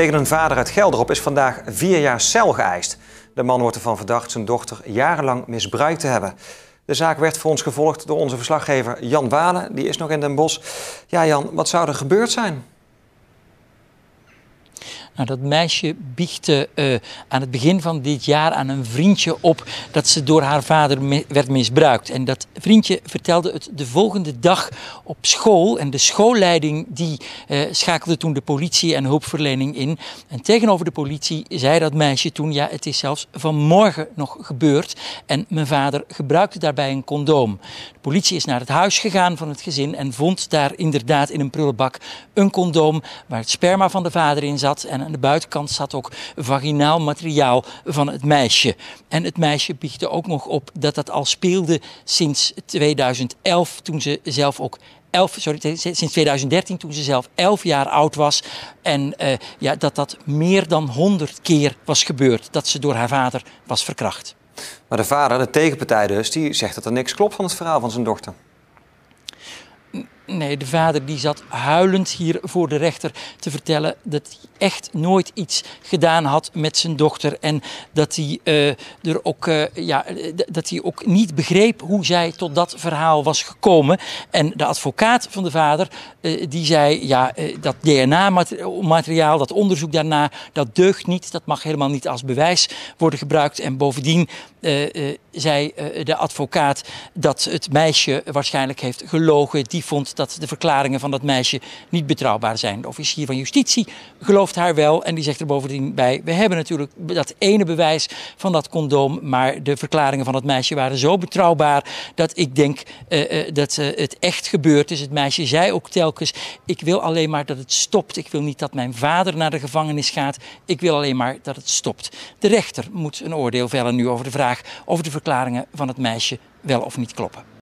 Tegen een vader uit Gelderop is vandaag vier jaar cel geëist. De man wordt ervan verdacht zijn dochter jarenlang misbruikt te hebben. De zaak werd voor ons gevolgd door onze verslaggever Jan Walen. Die is nog in Den Bosch. Ja, Jan, wat zou er gebeurd zijn? Nou, dat meisje biechtte eh, aan het begin van dit jaar aan een vriendje op dat ze door haar vader werd misbruikt. En dat vriendje vertelde het de volgende dag op school. En de schoolleiding die eh, schakelde toen de politie en hulpverlening in. En tegenover de politie zei dat meisje toen, ja het is zelfs vanmorgen nog gebeurd. En mijn vader gebruikte daarbij een condoom. De politie is naar het huis gegaan van het gezin en vond daar inderdaad in een prullenbak een condoom waar het sperma van de vader in zat en aan de buitenkant zat ook vaginaal materiaal van het meisje. En het meisje biechtte ook nog op dat dat al speelde sinds 2011, toen ze zelf ook 11, sorry, sinds 2013, toen ze zelf 11 jaar oud was. En eh, ja, dat dat meer dan 100 keer was gebeurd. Dat ze door haar vader was verkracht. Maar de vader, de tegenpartij dus, die zegt dat er niks klopt van het verhaal van zijn dochter. Nee, de vader die zat huilend hier voor de rechter te vertellen dat hij echt nooit iets gedaan had met zijn dochter. En dat hij, eh, er ook, eh, ja, dat hij ook niet begreep hoe zij tot dat verhaal was gekomen. En de advocaat van de vader, eh, die zei, ja, dat DNA-materiaal, dat onderzoek daarna, dat deugt niet. Dat mag helemaal niet als bewijs worden gebruikt. En bovendien zei de advocaat dat het meisje waarschijnlijk heeft gelogen. Die vond dat de verklaringen van dat meisje niet betrouwbaar zijn. De officier van justitie gelooft haar wel en die zegt er bovendien bij: We hebben natuurlijk dat ene bewijs van dat condoom, maar de verklaringen van dat meisje waren zo betrouwbaar dat ik denk eh, eh, dat eh, het echt gebeurd is. Het meisje zei ook telkens: Ik wil alleen maar dat het stopt. Ik wil niet dat mijn vader naar de gevangenis gaat. Ik wil alleen maar dat het stopt. De rechter moet een oordeel vellen nu over de vraag of de verklaringen van het meisje wel of niet kloppen.